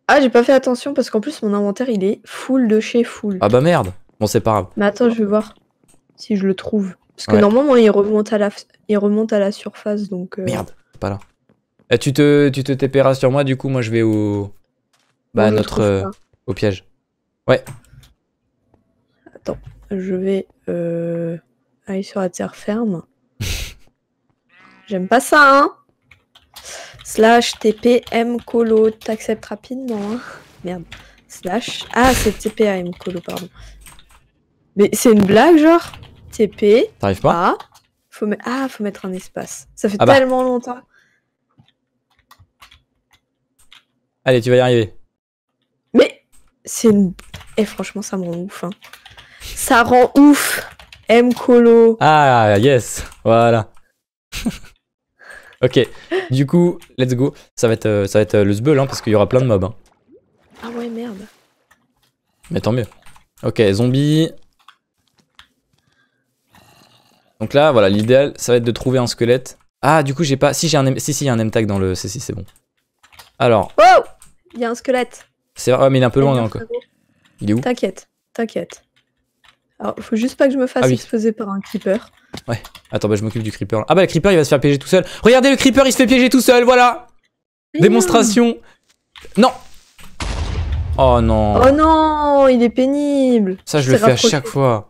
Ah, j'ai pas fait attention parce qu'en plus, mon inventaire, il est full de chez full. Ah bah merde. Bon, c'est pas grave. Mais attends, je vais voir si je le trouve. Parce que normalement, il remonte à la, il remonte à la surface, donc. Merde, pas là. Eh, tu te, tu te sur moi, du coup, moi, je vais au, bah, notre, au piège. Ouais. Attends, je vais euh, aller sur la terre ferme. J'aime pas ça, hein Slash TPM colo, t'acceptes rapidement, hein Merde. Slash. Ah, c'est M, colo, pardon. Mais c'est une blague, genre TP. T'arrives pas ah faut, ah, faut mettre un espace. Ça fait ah bah. tellement longtemps. Allez, tu vas y arriver. Mais c'est une et eh, franchement, ça me rend ouf. Hein. Ça rend ouf. M Colo. Ah yes, voilà. ok, du coup, let's go. Ça va être, euh, ça va être euh, le zbeul hein, parce qu'il y aura plein de mobs. Hein. Ah ouais merde. Mais tant mieux. Ok, zombie. Donc là, voilà, l'idéal, ça va être de trouver un squelette. Ah, du coup, j'ai pas. Si j'ai un, si si, il y a un M tag dans le. Si si, c'est bon. Alors. Oh, il y a un squelette. C'est. vrai, mais il est un peu loin encore. Il est où T'inquiète, t'inquiète. Alors, faut juste pas que je me fasse ah exposer par un creeper. Ouais. Attends, bah je m'occupe du creeper. Ah bah le creeper, il va se faire piéger tout seul. Regardez, le creeper, il se fait piéger tout seul, voilà Démonstration Non Oh non Oh non Il est pénible Ça, je, le fais à chaque fois.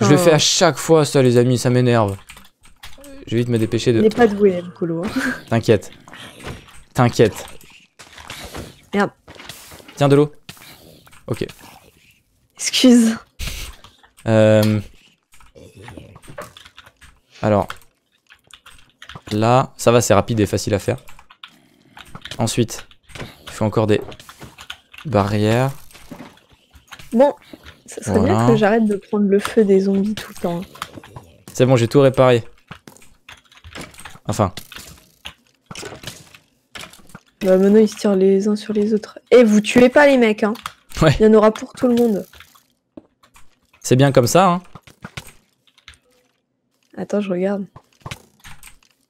Je le fais à chaque fois, ça, les amis, ça m'énerve. Je vais vite me dépêcher de... Il n'est pas doué, le colo. T'inquiète. T'inquiète. Merde. Tiens, de l'eau. Ok. Excuse. Euh... Alors. Là, ça va, c'est rapide et facile à faire. Ensuite, il faut encore des barrières. Bon, ça serait bien que j'arrête de prendre le feu des zombies tout le temps. C'est bon, j'ai tout réparé. Enfin. Bah maintenant ils se tirent les uns sur les autres. Et eh, vous tuez pas les mecs, hein il y en aura pour tout le monde. C'est bien comme ça, hein. Attends, je regarde.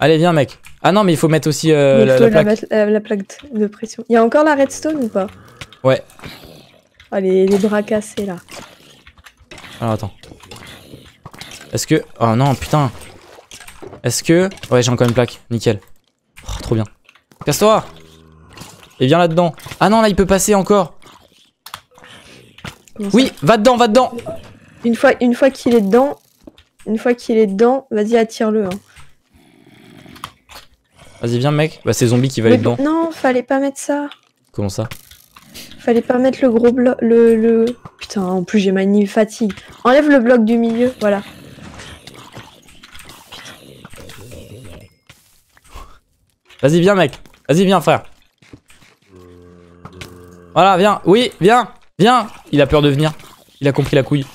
Allez, viens, mec. Ah non, mais il faut mettre aussi euh, la, plaque. La, plaque. de pression. Il y a encore la redstone ou pas Ouais. Allez ah, les, bras cassés, là. Alors, attends. Est-ce que... Oh non, putain. Est-ce que... Ouais, j'ai encore une plaque. Nickel. Oh, trop bien. Casse-toi Et viens là-dedans. Ah non, là, il peut passer encore. Oui, va dedans, va dedans Une fois, une fois qu'il est dedans, une fois qu'il est dedans, vas-y, attire-le. Hein. Vas-y, viens, mec. Bah, c'est zombie qui va aller dedans. Non, fallait pas mettre ça. Comment ça Fallait pas mettre le gros bloc. Le, le, Putain, en plus, j'ai ma nuit fatigue. Enlève le bloc du milieu, voilà. Vas-y, viens, mec. Vas-y, viens, frère. Voilà, viens. Oui, viens. Viens Il a peur de venir. Il a compris la couille.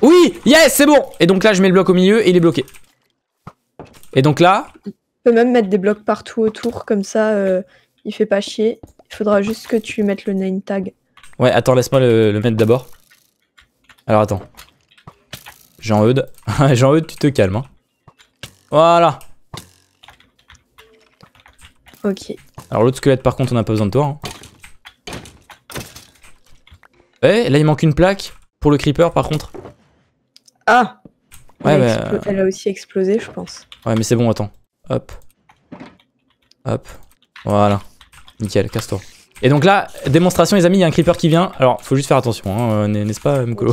Oui Yes, c'est bon Et donc là, je mets le bloc au milieu et il est bloqué. Et donc là... Tu peux même mettre des blocs partout autour, comme ça, euh, il fait pas chier. Il faudra juste que tu mettes le name tag. Ouais, attends, laisse-moi le, mettre d'abord. Alors, attends. Jean-Eude. Jean-Eude, tu te calmes. Hein. Voilà Ok. Alors l'autre squelette par contre on a pas besoin de toi. Hein. Eh là il manque une plaque pour le creeper par contre. Ah Ouais, bah, elle, elle a aussi explosé je pense. Ouais mais c'est bon attends. Hop. Hop. Voilà. Nickel, casse-toi. Et donc là, démonstration les amis, il y a un creeper qui vient. Alors faut juste faire attention, hein, euh, n'est-ce pas euh, Mkolo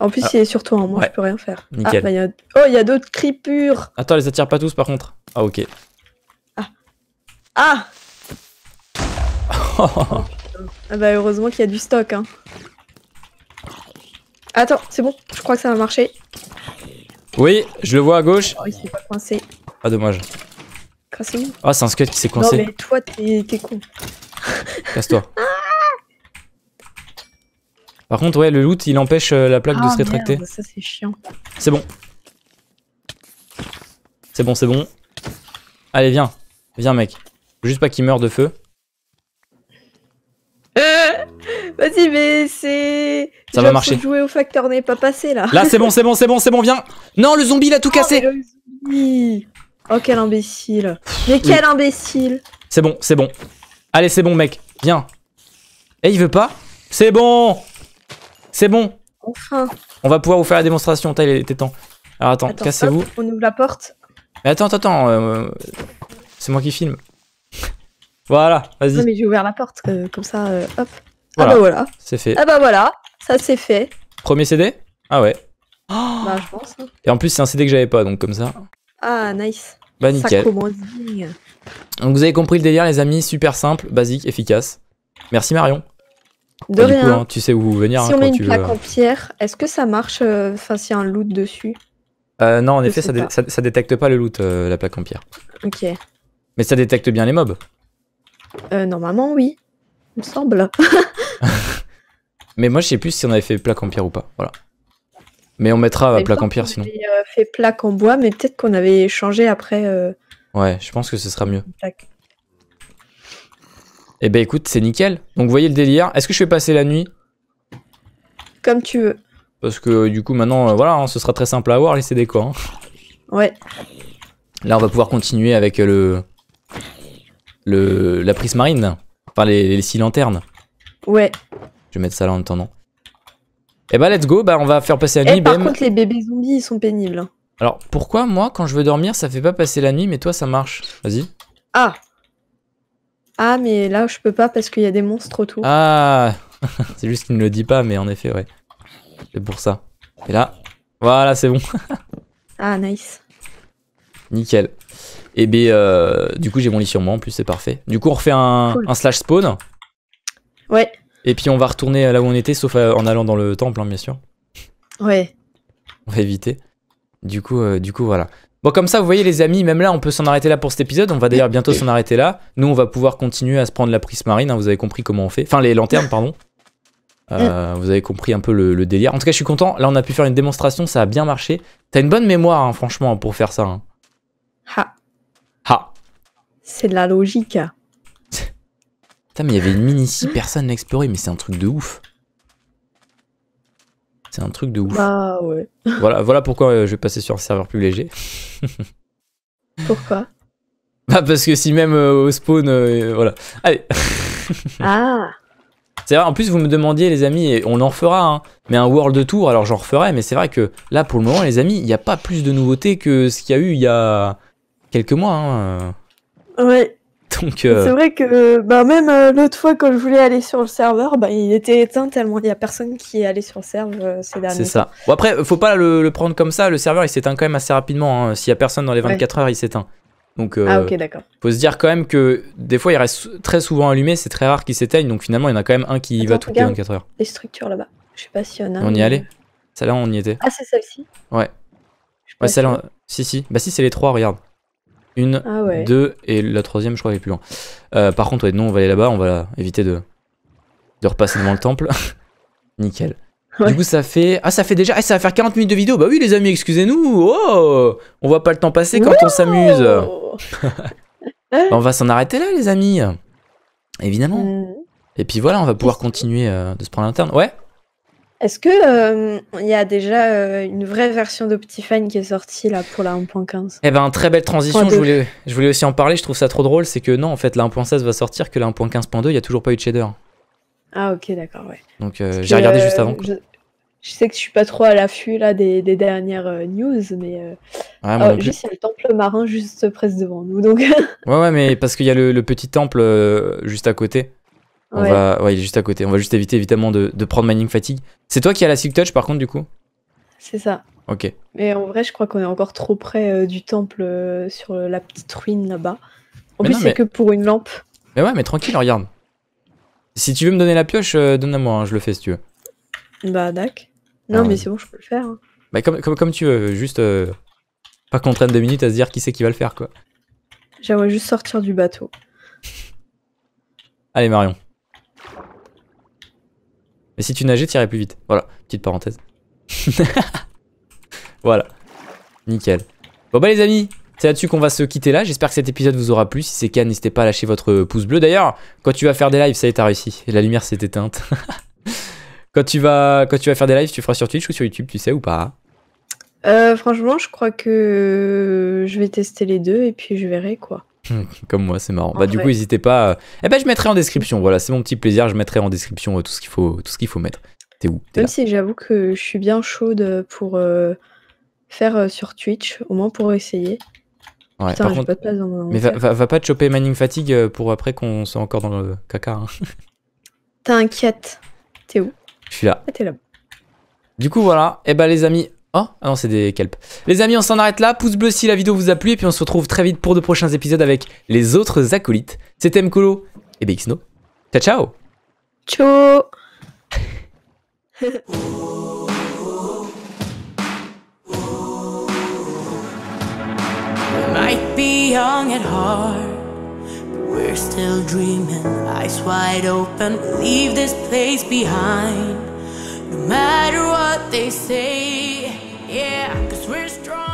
En plus, ah. il est sur toi, hein, moi je peux rien faire. Ah, Nickel. Ah, Oh, il y a d'autres creepers Attends, les attire pas tous par contre. Ah, ok. Ah ah bah heureusement qu'il y a du stock. Hein. Attends, c'est bon, je crois que ça va marcher. Oui, je le vois à gauche. Oh, il s'est pas coincé. Ah dommage. Ah oh, c'est un squelette qui s'est coincé. Non mais toi t'es con. Casse-toi. Par contre ouais le loot il empêche euh, la plaque de ah, se rétracter. Merde, ça c'est chiant. C'est bon. C'est bon, c'est bon. Allez viens. Viens mec. Juste pas qu'il meure de feu. Euh, vas-y, mais c'est. Ça va marcher. Jouer au facteur n'est pas passé là. Là, c'est bon, c'est bon, c'est bon, c'est bon, viens. Non, le zombie, il a tout oh, cassé. Oh, quel imbécile. Mais quel imbécile. C'est bon, c'est bon. Allez, c'est bon, mec. Viens. Eh, il veut pas C'est bon. C'est bon. Enfin. On va pouvoir vous faire la démonstration. T'as, il était temps. Alors, attends, cassez-vous. On ouvre la porte. Mais attends, attends, attends. Euh, euh, c'est moi qui filme. Voilà, vas-y. Non, mais j'ai ouvert la porte, euh, comme ça, euh, hop. Ah voilà. Ah bah voilà. C'est fait. Ah bah voilà, ça c'est fait. Premier CD Ah ouais. bah, je pense. Hein. Et en plus, c'est un CD que j'avais pas, donc comme ça. Ah, nice. Bah, nickel. Donc, vous avez compris le délire, les amis. Super simple, basique, efficace. Merci, Marion. De bah, rien. Hein, tu sais où venir. Si hein, on met une plaque en pierre, est-ce que ça marche euh, Enfin, s'il y a un loot dessus euh, Non, en effet, ça, détecte pas le loot, la plaque en pierre. Ok. Mais ça détecte bien les mobs. Euh, normalement, oui. Il me semble. Mais moi, je sais plus si on avait fait plaque en pierre ou pas. Voilà. Mais on mettra plaque en pierre sinon. On euh, fait plaque en bois, mais peut-être qu'on avait changé après. Euh, ouais, je pense que ce sera mieux. Et eh ben écoute, c'est nickel. Donc vous voyez le délire. Est-ce que je vais passer la nuit Comme tu veux. Parce que du coup maintenant, euh, voilà, hein, ce sera très simple à avoir les CD quoi. Ouais. Là on va pouvoir continuer avec le la prise marine. Enfin, les, six lanternes. Ouais. Je vais mettre ça là en attendant. Et eh bah, ben, let's go. Bah, on va faire passer la eh, nuit. par contre, les bébés zombies, ils sont pénibles. Alors, pourquoi, moi, quand je veux dormir, ça fait pas passer la nuit, mais toi, ça marche Vas-y. Ah ah, mais là, je peux pas parce qu'il y a des monstres autour. Ah C'est juste qu'il ne le dit pas, mais en effet, ouais. C'est pour ça. Et là, voilà, c'est bon. ah, nice. Nickel. Et bien, euh, du coup, j'ai mon lit sur moi en plus, c'est parfait. Du coup, on refait un, slash spawn. Ouais. Et puis, on va retourner là où on était, sauf euh, en allant dans le temple, hein, bien sûr. Ouais. On va éviter. Du coup, euh, du coup, voilà. Bon, comme ça, vous voyez, les amis, même là, on peut s'en arrêter là pour cet épisode. On va d'ailleurs bientôt s'en arrêter là. Nous, on va pouvoir continuer à se prendre la prise marine. Hein. vous avez compris comment on fait. Enfin, les lanternes, pardon. Mm. vous avez compris un peu le, délire. En tout cas, je suis content. Là, on a pu faire une démonstration. Ça a bien marché. T'as une bonne mémoire, hein, franchement, pour faire ça. Ha. C'est de la logique. Putain, mais il y avait une mine ici, personne n'a exploré, mais c'est un truc de ouf. C'est un truc de ouf. Ah ouais. voilà, voilà pourquoi euh, je vais passer sur un serveur plus léger. pourquoi Bah parce que si même euh, au spawn, euh, voilà. Allez. ah c'est vrai, en plus, vous me demandiez, les amis, et on en fera, hein. mais un World Tour, alors j'en referai, mais c'est vrai que là, pour le moment, les amis, il n'y a pas plus de nouveautés que ce qu'il y a eu il y a, quelques mois. Hein, euh. Ouais. Donc. Euh, c'est vrai que bah, même euh, l'autre fois quand je voulais aller sur le serveur, bah, il était éteint tellement il n'y a personne qui est allé sur le serveur ces derniers. C'est ça. Bon après, faut pas le, prendre comme ça. Le serveur il s'éteint quand même assez rapidement. Hein. S'il n'y a personne dans les 24 heures, il s'éteint. Donc, euh, ah, faut se dire quand même que des fois, il reste très souvent allumé, c'est très rare qu'il s'éteigne, donc finalement, il y en a quand même un qui va toutes les 24 heures. Les structures là-bas, je sais pas si on a. On y allait Celle-là, on y était. Ah, c'est celle-ci Ouais. celle-là, si, si. Bah, si, c'est les trois, regarde. Une, ah deux, et la troisième, je crois, est plus loin. Euh, par contre, ouais, on va aller là-bas, on va éviter de, de repasser devant le temple. Nickel. Du coup, ça fait. Ah, ça fait déjà. Ah, ça va faire 40 minutes de vidéo. Bah oui, les amis, excusez-nous. Oh On voit pas le temps passer quand on s'amuse. Bah, on va s'en arrêter là, les amis. Évidemment. Euh. Et puis voilà, on va pouvoir continuer euh, de se prendre l'interne. Ouais est-ce que euh, il y a déjà euh, une vraie version de Petit Fan qui est sortie là pour la 1.15 Eh ben très belle transition, je voulais, aussi en parler, je trouve ça trop drôle, c'est que non en fait la 1.16 va sortir, que la 1.15.2 il n'y a toujours pas eu de shader. Ah ok d'accord ouais. Donc euh, j'ai regardé juste avant. Je, sais que je suis pas trop à l'affût là des, dernières news, mais ouais, oh, juste il y a le temple marin juste presque devant nous donc. ouais ouais mais parce qu'il y a le petit temple juste à côté on ouais. va, ouais, il est juste à côté. On va juste éviter évidemment de, prendre Mining Fatigue. C'est toi qui as la Sick Touch par contre, du coup C'est ça. Ok. Mais en vrai, je crois qu'on est encore trop près euh, du temple euh, sur la petite ruine là-bas. En plus, c'est que pour une lampe. Mais ouais, mais tranquille, regarde. Si tu veux me donner la pioche, euh, donne-la-moi, hein, je le fais si tu veux. Bah, d'accord. Non, mais c'est bon, je peux le faire. Hein. Bah, comme, comme, comme, tu veux, juste. Pas qu'on traîne deux minutes à se dire qui c'est qui va le faire, quoi. J'aimerais juste sortir du bateau. Allez, Marion. Mais si tu nageais, tu irais plus vite. Voilà, petite parenthèse. voilà. Nickel. Bon bah les amis, c'est là-dessus qu'on va se quitter là. J'espère que cet épisode vous aura plu. Si c'est le cas, n'hésitez pas à lâcher votre pouce bleu. D'ailleurs, quand tu vas faire des lives, ça y est, t'as réussi. la lumière s'est éteinte. quand, tu vas, quand tu vas faire des lives, tu feras sur Twitch ou sur YouTube, tu sais ou pas euh, Franchement, je crois que je vais tester les deux et puis je verrai quoi. Comme moi, c'est marrant. bah, du coup, n'hésitez pas. Euh, eh ben, je mettrai en description. Voilà, c'est mon petit plaisir. Je mettrai en description euh, tout ce qu'il faut, tout ce qu'il faut mettre. T'es où Même si j'avoue que je suis bien chaude pour euh, faire sur Twitch, au moins pour essayer. Mais va, pas te choper Manning Fatigue pour après qu'on soit encore dans le caca. Hein. T'inquiète. T'es où Je suis là. Ah, t'es là. Du coup, voilà. Eh ben, les amis, Oh Ah non, c'est des kelp. Les amis, on s'en arrête là. Pouce bleu si la vidéo vous a plu. Et puis on se retrouve très vite pour de prochains épisodes avec les autres acolytes. C'était Mkolo et Bixno. Ciao, ciao Ciao no matter what they say. Yeah, cause we're strong.